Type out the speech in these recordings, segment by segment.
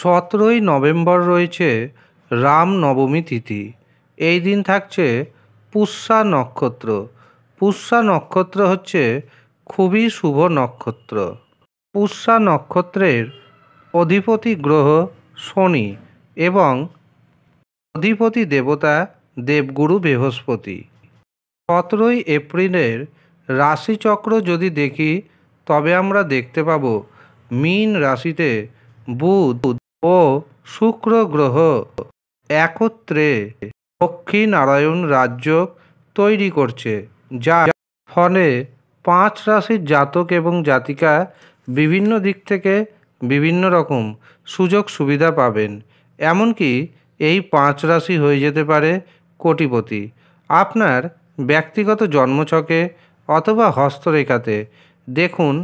সতেরোই নভেম্বর রয়েছে রাম নবমী তিথি এই দিন থাকছে পুষ্যা নক্ষত্র পুষ্যা নক্ষত্র হচ্ছে খুবই শুভ নক্ষত্র পুষ্যা নক্ষত্রের অধিপতি গ্রহ শনি এবং অধিপতি দেবতা দেবগুরু বৃহস্পতি সতেরোই এপ্রিলের রাশিচক্র যদি দেখি তবে আমরা দেখতে পাব মীন রাশিতে বুধ ও শুক্র গ্রহ একত্রে নারায়ণ রাজ্য তৈরি করছে যা ফলে পাঁচ রাশির জাতক এবং জাতিকা বিভিন্ন দিক থেকে বিভিন্ন রকম সুযোগ সুবিধা পাবেন এমনকি এই পাঁচ রাশি হয়ে যেতে পারে কোটিপতি আপনার ব্যক্তিগত জন্মছকে অথবা হস্তরেখাতে দেখুন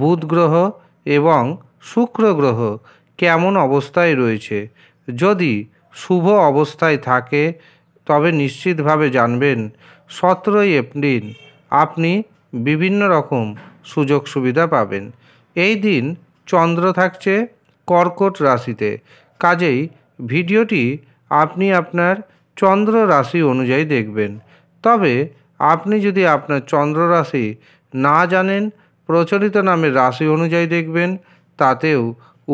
বুধ গ্রহ এবং শুক্র গ্রহ কেমন অবস্থায় রয়েছে যদি শুভ অবস্থায় থাকে তবে নিশ্চিতভাবে জানবেন সতেরোই এপ্রিল আপনি বিভিন্ন রকম সুযোগ সুবিধা পাবেন এই দিন চন্দ্র থাকছে কর্কট রাশিতে কাজেই ভিডিওটি আপনি আপনার চন্দ্র রাশি অনুযায়ী দেখবেন তবে আপনি যদি আপনার চন্দ্র রাশি না জানেন প্রচলিত নামে রাশি অনুযায়ী দেখবেন তাতেও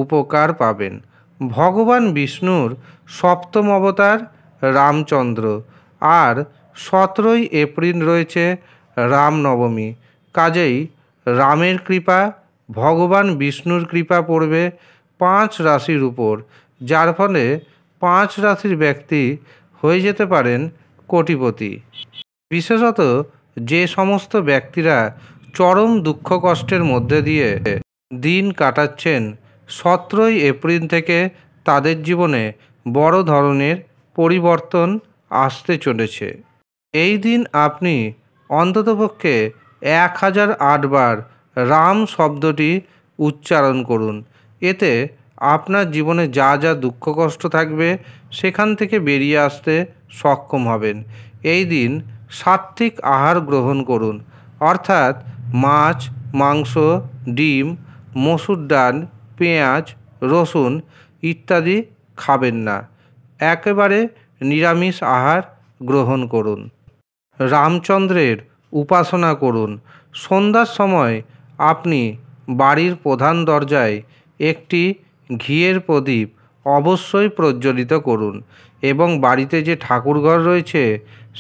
উপকার পাবেন ভগবান বিষ্ণুর সপ্তম অবতার রামচন্দ্র আর সতেরোই এপ্রিল রয়েছে রামনবমী কাজেই রামের কৃপা ভগবান বিষ্ণুর কৃপা পড়বে পাঁচ রাশির উপর যার ফলে পাঁচ রাশির ব্যক্তি হয়ে যেতে পারেন কোটিপতি বিশেষত যে সমস্ত ব্যক্তিরা চরম দুঃখ কষ্টের মধ্যে দিয়ে দিন কাটাচ্ছেন সতেরোই এপ্রিল থেকে তাদের জীবনে বড় ধরনের পরিবর্তন আসতে চলেছে এই দিন আপনি অন্ততপক্ষে এক হাজার আটবার রাম শব্দটি উচ্চারণ করুন এতে আপনার জীবনে যা যা দুঃখ কষ্ট থাকবে সেখান থেকে বেরিয়ে আসতে সক্ষম হবেন এই দিন সাত্ত্বিক আহার গ্রহণ করুন অর্থাৎ মাছ মাংস ডিম মসুর ডাল পেঁয়াজ রসুন ইত্যাদি খাবেন না একেবারে নিরামিষ আহার গ্রহণ করুন রামচন্দ্রের উপাসনা করুন সন্ধ্যার সময় আপনি বাড়ির প্রধান দরজায় একটি ঘিয়ের প্রদীপ অবশ্যই প্রজ্বলিত করুন এবং বাড়িতে যে ঠাকুরঘর রয়েছে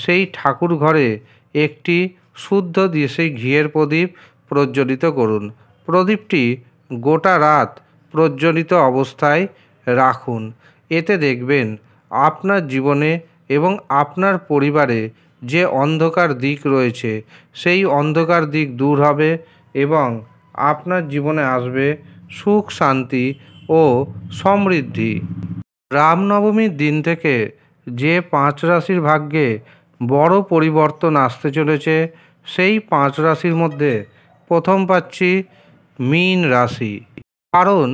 সেই ঠাকুরঘরে একটি শুদ্ধ দিয়ে সেই ঘিয়ের প্রদীপ প্রজ্বলিত করুন প্রদীপটি গোটা রাত প্রজ্বলিত অবস্থায় রাখুন এতে দেখবেন আপনার জীবনে এবং আপনার পরিবারে যে অন্ধকার দিক রয়েছে সেই অন্ধকার দিক দূর হবে এবং আপনার জীবনে আসবে সুখ শান্তি ও সমৃদ্ধি রামনবমীর দিন থেকে যে পাঁচ রাশির ভাগ্যে বড় পরিবর্তন আসতে চলেছে সেই পাঁচ রাশির মধ্যে প্রথম পাচ্ছি মীন রাশি কারণ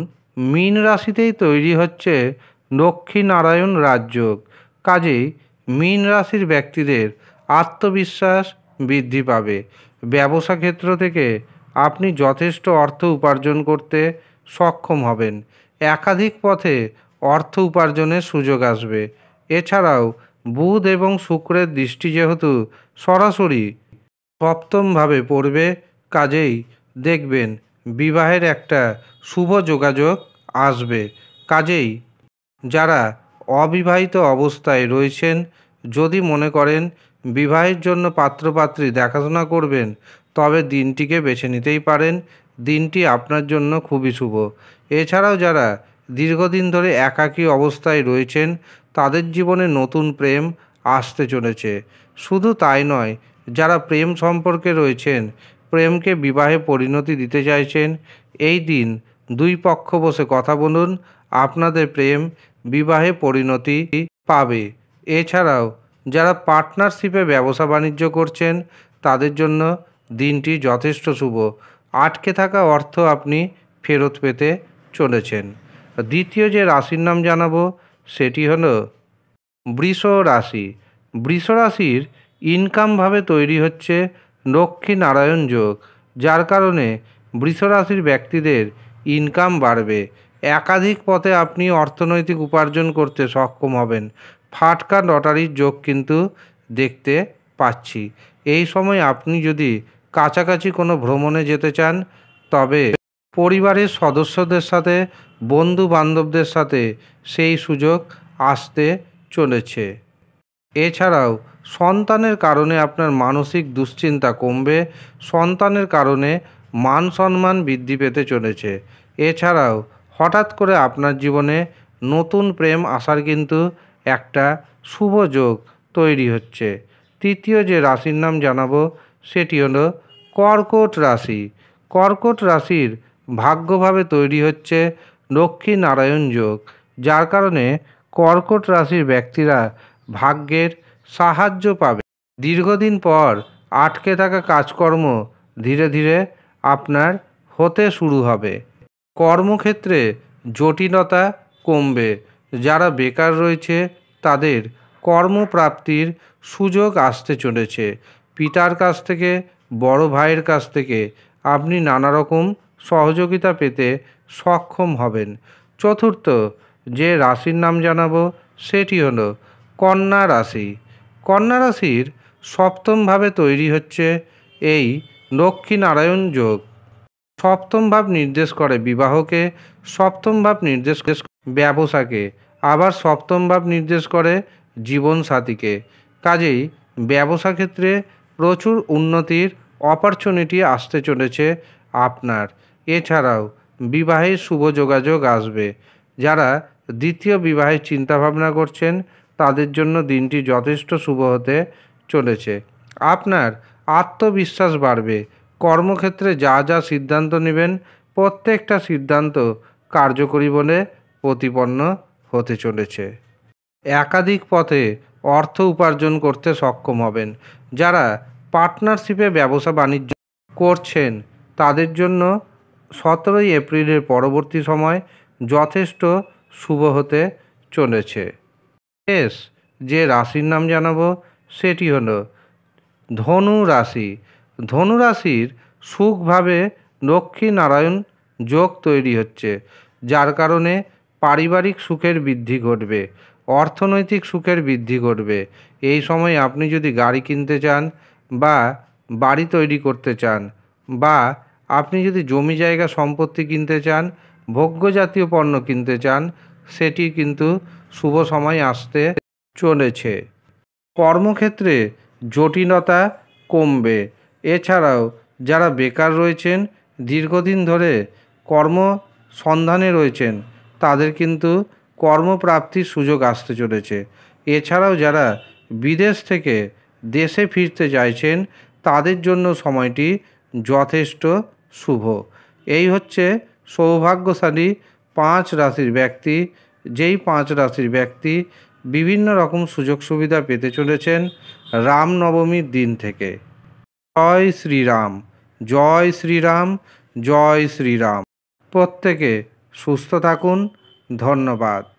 মীন রাশিতেই তৈরি হচ্ছে লক্ষ্মীনারায়ণ রাজযোগ কাজেই মীন রাশির ব্যক্তিদের আত্মবিশ্বাস বৃদ্ধি পাবে ব্যবসা ক্ষেত্র থেকে আপনি যথেষ্ট অর্থ উপার্জন করতে সক্ষম হবেন একাধিক পথে অর্থ উপার্জনের সুযোগ আসবে এছাড়াও বুধ এবং শুক্রের দৃষ্টি যেহেতু সরাসরি সপ্তমভাবে পড়বে কাজেই দেখবেন বিবাহের একটা শুভ যোগাযোগ আসবে কাজেই যারা অবিবাহিত অবস্থায় রয়েছেন যদি মনে করেন বিবাহের জন্য পাত্রপাত্রী দেখাশোনা করবেন তবে দিনটিকে বেছে নিতেই পারেন দিনটি আপনার জন্য খুবই শুভ এছাড়াও যারা দীর্ঘদিন ধরে একাকী অবস্থায় রয়েছেন তাদের জীবনে নতুন প্রেম আসতে চলেছে শুধু তাই নয় যারা প্রেম সম্পর্কে রয়েছেন প্রেমকে বিবাহে পরিণতি দিতে চাইছেন এই দিন দুই পক্ষ বসে কথা বলুন আপনাদের প্রেম বিবাহে পরিণতি পাবে এছাড়াও যারা পার্টনারশিপে ব্যবসা বাণিজ্য করছেন তাদের জন্য দিনটি যথেষ্ট শুভ আটকে থাকা অর্থ আপনি ফেরত পেতে চলেছেন দ্বিতীয় যে রাশির নাম জানাবো সেটি হল বৃষ রাশি বৃষ রাশির ইনকামভাবে তৈরি হচ্ছে লক্ষ্মীনারায়ণ যোগ যার কারণে বৃষরাশির ব্যক্তিদের ইনকাম বাড়বে একাধিক পথে আপনি অর্থনৈতিক উপার্জন করতে সক্ষম হবেন ফাটকা লটারির যোগ কিন্তু দেখতে পাচ্ছি এই সময় আপনি যদি কাছাকাছি কোনো ভ্রমণে যেতে চান তবে পরিবারের সদস্যদের সাথে বন্ধু বান্ধবদের সাথে সেই সুযোগ আসতে চলেছে এছাড়াও সন্তানের কারণে আপনার মানসিক দুশ্চিন্তা কমবে সন্তানের কারণে মান সম্মান বৃদ্ধি পেতে চলেছে এছাড়াও হঠাৎ করে আপনার জীবনে নতুন প্রেম আসার কিন্তু একটা শুভ যোগ তৈরি হচ্ছে তৃতীয় যে রাশির নাম জানাবো সেটি হলো কর্কট রাশি কর্কট রাশির ভাগ্যভাবে তৈরি হচ্ছে লক্ষ্মী নারায়ণ যোগ যার কারণে কর্কট রাশির ব্যক্তিরা ভাগ্যের সাহায্য পাবে দীর্ঘদিন পর আটকে থাকা কাজকর্ম ধীরে ধীরে আপনার হতে শুরু হবে কর্মক্ষেত্রে জটিলতা কমবে যারা বেকার রয়েছে তাদের কর্মপ্রাপ্তির সুযোগ আসতে চলেছে পিতার কাছ থেকে বড় ভাইয়ের কাছ থেকে আপনি নানা রকম সহযোগিতা পেতে সক্ষম হবেন চতুর্থ যে রাশির নাম জানাবো সেটি হলো কন্যা রাশি কন্যা রাশির সপ্তমভাবে তৈরি হচ্ছে এই লক্ষ্মীনারায়ণ যোগ সপ্তম ভাব নির্দেশ করে বিবাহকে সপ্তম ভাব নির্দেশ ব্যবসাকে আবার সপ্তম ভাব নির্দেশ করে জীবনসাথীকে কাজেই ব্যবসা ক্ষেত্রে প্রচুর উন্নতির অপরচুনিটি আসতে চলেছে আপনার এছাড়াও বিবাহের শুভ যোগাযোগ আসবে যারা দ্বিতীয় বিবাহের চিন্তাভাবনা করছেন তাদের জন্য দিনটি যথেষ্ট শুভ হতে চলেছে আপনার আত্মবিশ্বাস বাড়বে কর্মক্ষেত্রে যা যা সিদ্ধান্ত নেবেন প্রত্যেকটা সিদ্ধান্ত কার্যকরী বলে প্রতিপন্ন হতে চলেছে একাধিক পথে অর্থ উপার্জন করতে সক্ষম হবেন যারা পার্টনারশিপে ব্যবসা বাণিজ্য করছেন তাদের জন্য সতেরোই এপ্রিলের পরবর্তী সময় যথেষ্ট শুভ হতে চলেছে শেষ যে রাশির নাম জানাবো সেটি হলো ধনু রাশি ধনু রাশির সুখভাবে লক্ষ্মীনারায়ণ যোগ তৈরি হচ্ছে যার কারণে পারিবারিক সুখের বৃদ্ধি ঘটবে অর্থনৈতিক সুখের বৃদ্ধি ঘটবে এই সময় আপনি যদি গাড়ি কিনতে চান বা বাড়ি তৈরি করতে চান বা আপনি যদি জমি জায়গা সম্পত্তি কিনতে চান ভোগ্য জাতীয় পণ্য কিনতে চান সেটি কিন্তু শুভ সময় আসতে চলেছে কর্মক্ষেত্রে জটিলতা কমবে এছাড়াও যারা বেকার রয়েছেন দীর্ঘদিন ধরে কর্ম সন্ধানে রয়েছেন তাদের কিন্তু কর্মপ্রাপ্তির সুযোগ আসতে চলেছে এছাড়াও যারা বিদেশ থেকে দেশে ফিরতে চাইছেন তাদের জন্য সময়টি যথেষ্ট শুভ এই হচ্ছে সৌভাগ্যশালী পাঁচ রাশির ব্যক্তি যেই পাঁচ রাশির ব্যক্তি বিভিন্ন রকম সুযোগ সুবিধা পেতে চলেছেন রামনবমীর দিন থেকে জয় শ্রীরাম জয় শ্রীরাম জয় শ্রীরাম প্রত্যেকে সুস্থ থাকুন ধন্যবাদ